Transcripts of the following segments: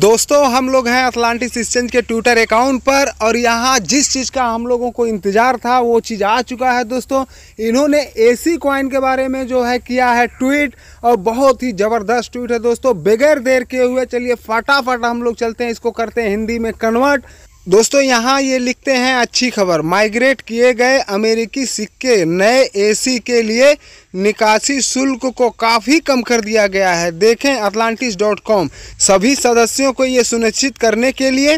दोस्तों हम लोग हैं अटलांटिस एक्सचेंज के ट्विटर अकाउंट पर और यहाँ जिस चीज़ का हम लोगों को इंतज़ार था वो चीज़ आ चुका है दोस्तों इन्होंने एसी कॉइन के बारे में जो है किया है ट्वीट और बहुत ही ज़बरदस्त ट्वीट है दोस्तों बगैर देर किए हुए चलिए फटाफट हम लोग चलते हैं इसको करते हैं हिंदी में कन्वर्ट दोस्तों यहाँ ये लिखते हैं अच्छी खबर माइग्रेट किए गए अमेरिकी सिक्के नए एसी के लिए निकासी शुल्क को काफ़ी कम कर दिया गया है देखें अटलांटिस डॉट कॉम सभी सदस्यों को ये सुनिश्चित करने के लिए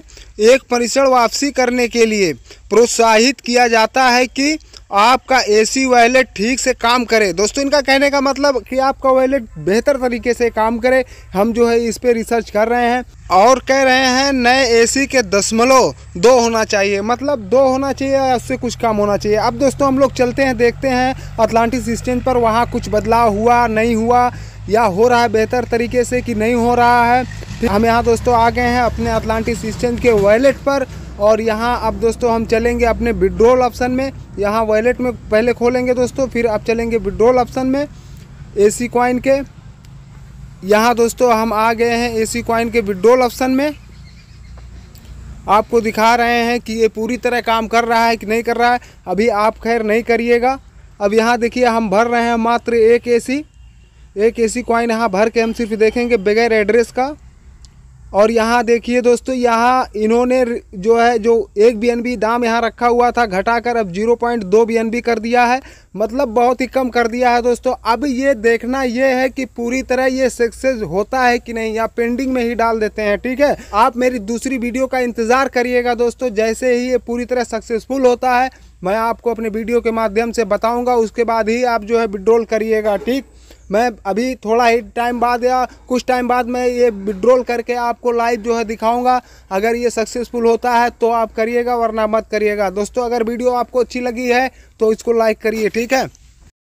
एक परिसर वापसी करने के लिए प्रोत्साहित किया जाता है कि आपका एसी वॉलेट ठीक से काम करे दोस्तों इनका कहने का मतलब कि आपका वॉलेट बेहतर तरीके से काम करे हम जो है इस पर रिसर्च कर रहे हैं और कह रहे हैं नए एसी के दशमलव दो होना चाहिए मतलब दो होना चाहिए या उससे कुछ कम होना चाहिए अब दोस्तों हम लोग चलते हैं देखते हैं अटलांटिक सिस्टम पर वहाँ कुछ बदलाव हुआ नहीं हुआ या हो रहा है बेहतर तरीके से कि नहीं हो रहा है हम यहाँ दोस्तों आ गए हैं अपने अटलांटिक सिस्टम के वॉलेट पर और यहाँ अब दोस्तों हम चलेंगे अपने विड्रोल ऑप्शन में यहाँ वॉलेट में पहले खोलेंगे दोस्तों फिर आप चलेंगे विड्रोल ऑप्शन में एसी कॉइन के यहाँ दोस्तों हम आ गए हैं एसी कॉइन के विड्रोल ऑप्शन में आपको दिखा रहे हैं कि ये पूरी तरह काम कर रहा है कि नहीं कर रहा है अभी आप खैर नहीं करिएगा अब यहाँ देखिए हम भर रहे हैं मात्र एक सी एक ए सी कॉइन यहाँ भर के हम सिर्फ देखेंगे बगैर एड्रेस का और यहाँ देखिए दोस्तों यहाँ इन्होंने जो है जो एक बी दाम यहाँ रखा हुआ था घटाकर अब जीरो पॉइंट दो बी कर दिया है मतलब बहुत ही कम कर दिया है दोस्तों अब ये देखना ये है कि पूरी तरह ये सक्सेस होता है कि नहीं या पेंडिंग में ही डाल देते हैं ठीक है आप मेरी दूसरी वीडियो का इंतज़ार करिएगा दोस्तों जैसे ही ये पूरी तरह सक्सेसफुल होता है मैं आपको अपने वीडियो के माध्यम से बताऊँगा उसके बाद ही आप जो है विड्रोल करिएगा ठीक मैं अभी थोड़ा ही टाइम बाद या कुछ टाइम बाद मैं ये विड्रॉल करके आपको लाइव जो है दिखाऊंगा अगर ये सक्सेसफुल होता है तो आप करिएगा वरना मत करिएगा दोस्तों अगर वीडियो आपको अच्छी लगी है तो इसको लाइक करिए ठीक है